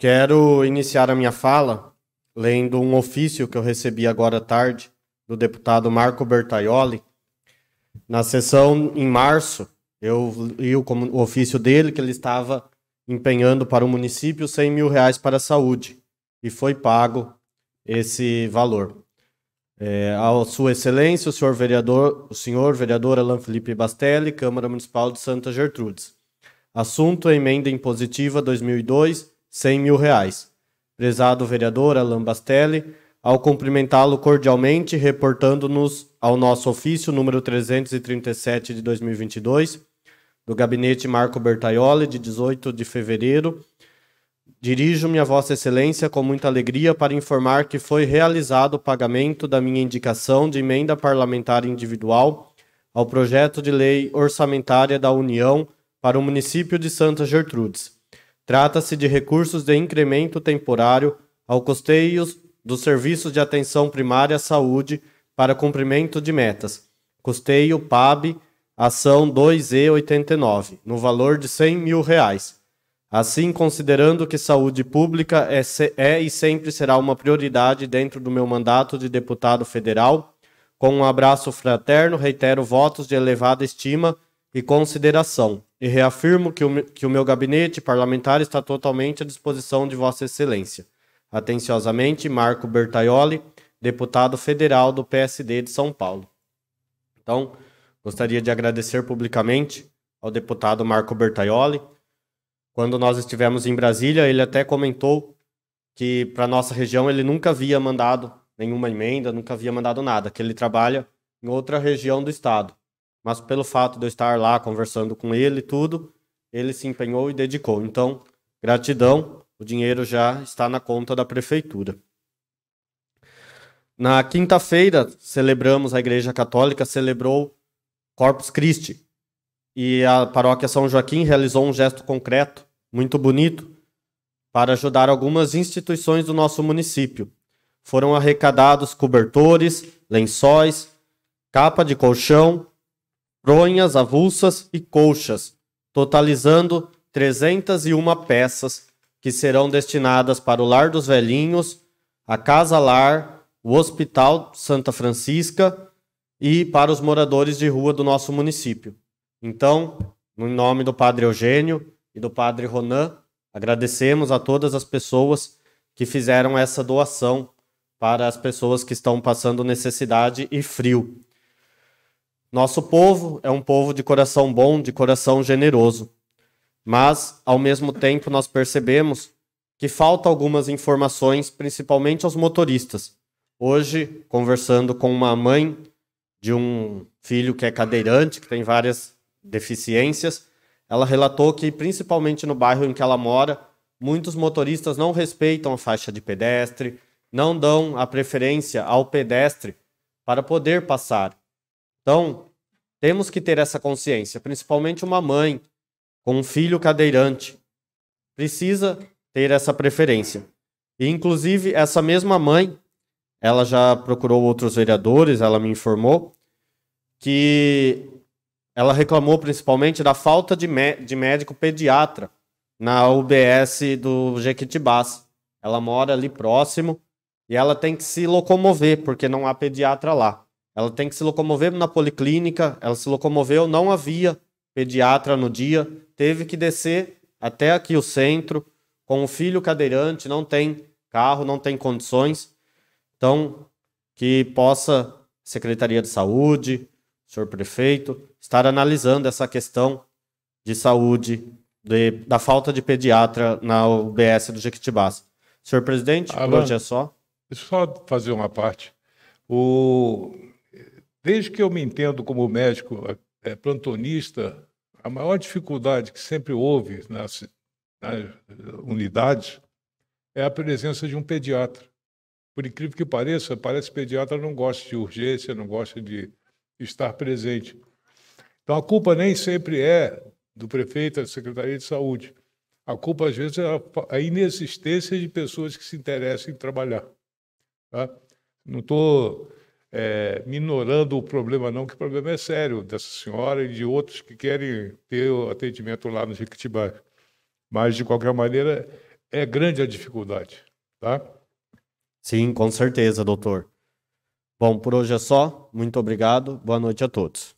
Quero iniciar a minha fala lendo um ofício que eu recebi agora à tarde do deputado Marco Bertaioli. Na sessão em março, eu li o, ofício dele que ele estava empenhando para o município 100 mil reais para a saúde e foi pago esse valor. É, a sua excelência, o senhor vereador, o senhor vereador Alain Felipe Bastelli, Câmara Municipal de Santa Gertrudes. Assunto emenda impositiva 2002 100 mil reais. Prezado vereador Alain Bastelli, ao cumprimentá-lo cordialmente, reportando-nos ao nosso ofício número 337 de 2022, do gabinete Marco Bertaioli, de 18 de fevereiro, dirijo-me a Vossa Excelência com muita alegria para informar que foi realizado o pagamento da minha indicação de emenda parlamentar individual ao projeto de lei orçamentária da União para o município de Santa Gertrudes Trata-se de recursos de incremento temporário ao custeio dos serviços de atenção primária à saúde para cumprimento de metas. Custeio PAB, ação 2E89, no valor de R$ 100 mil. Reais. Assim, considerando que saúde pública é, é e sempre será uma prioridade dentro do meu mandato de deputado federal, com um abraço fraterno, reitero votos de elevada estima e consideração e reafirmo que o, que o meu gabinete parlamentar está totalmente à disposição de Vossa Excelência. Atenciosamente, Marco Bertaioli, deputado federal do PSD de São Paulo. Então, gostaria de agradecer publicamente ao deputado Marco Bertaioli. Quando nós estivemos em Brasília, ele até comentou que para nossa região ele nunca havia mandado nenhuma emenda, nunca havia mandado nada, que ele trabalha em outra região do estado mas pelo fato de eu estar lá conversando com ele e tudo, ele se empenhou e dedicou. Então, gratidão, o dinheiro já está na conta da prefeitura. Na quinta-feira, celebramos, a Igreja Católica celebrou Corpus Christi. E a paróquia São Joaquim realizou um gesto concreto, muito bonito, para ajudar algumas instituições do nosso município. Foram arrecadados cobertores, lençóis, capa de colchão, Bronhas, avulsas e colchas, totalizando 301 peças que serão destinadas para o Lar dos Velhinhos, a Casa Lar, o Hospital Santa Francisca e para os moradores de rua do nosso município. Então, em nome do Padre Eugênio e do Padre Ronan, agradecemos a todas as pessoas que fizeram essa doação para as pessoas que estão passando necessidade e frio. Nosso povo é um povo de coração bom, de coração generoso. Mas, ao mesmo tempo, nós percebemos que falta algumas informações, principalmente aos motoristas. Hoje, conversando com uma mãe de um filho que é cadeirante, que tem várias deficiências, ela relatou que, principalmente no bairro em que ela mora, muitos motoristas não respeitam a faixa de pedestre, não dão a preferência ao pedestre para poder passar. Então, temos que ter essa consciência, principalmente uma mãe com um filho cadeirante. Precisa ter essa preferência. E, inclusive, essa mesma mãe, ela já procurou outros vereadores, ela me informou, que ela reclamou principalmente da falta de, de médico pediatra na UBS do Jequitibás. Ela mora ali próximo e ela tem que se locomover, porque não há pediatra lá. Ela tem que se locomover na policlínica, ela se locomoveu, não havia pediatra no dia, teve que descer até aqui o centro, com o filho cadeirante, não tem carro, não tem condições. Então, que possa Secretaria de Saúde, senhor prefeito, estar analisando essa questão de saúde, de, da falta de pediatra na UBS do Jequitibá. Senhor presidente, Alan, por hoje é só. Deixa eu só fazer uma parte. O, Desde que eu me entendo como médico é, plantonista, a maior dificuldade que sempre houve nas, nas unidades é a presença de um pediatra. Por incrível que pareça, parece que o pediatra não gosta de urgência, não gosta de estar presente. Então a culpa nem sempre é do prefeito, da Secretaria de Saúde. A culpa, às vezes, é a inexistência de pessoas que se interessam em trabalhar. Tá? Não estou é, minorando o problema, não, que o problema é sério dessa senhora e de outros que querem ter o atendimento lá no Jequitibá. Mas, de qualquer maneira, é grande a dificuldade, tá? Sim, com certeza, doutor. Bom, por hoje é só. Muito obrigado. Boa noite a todos.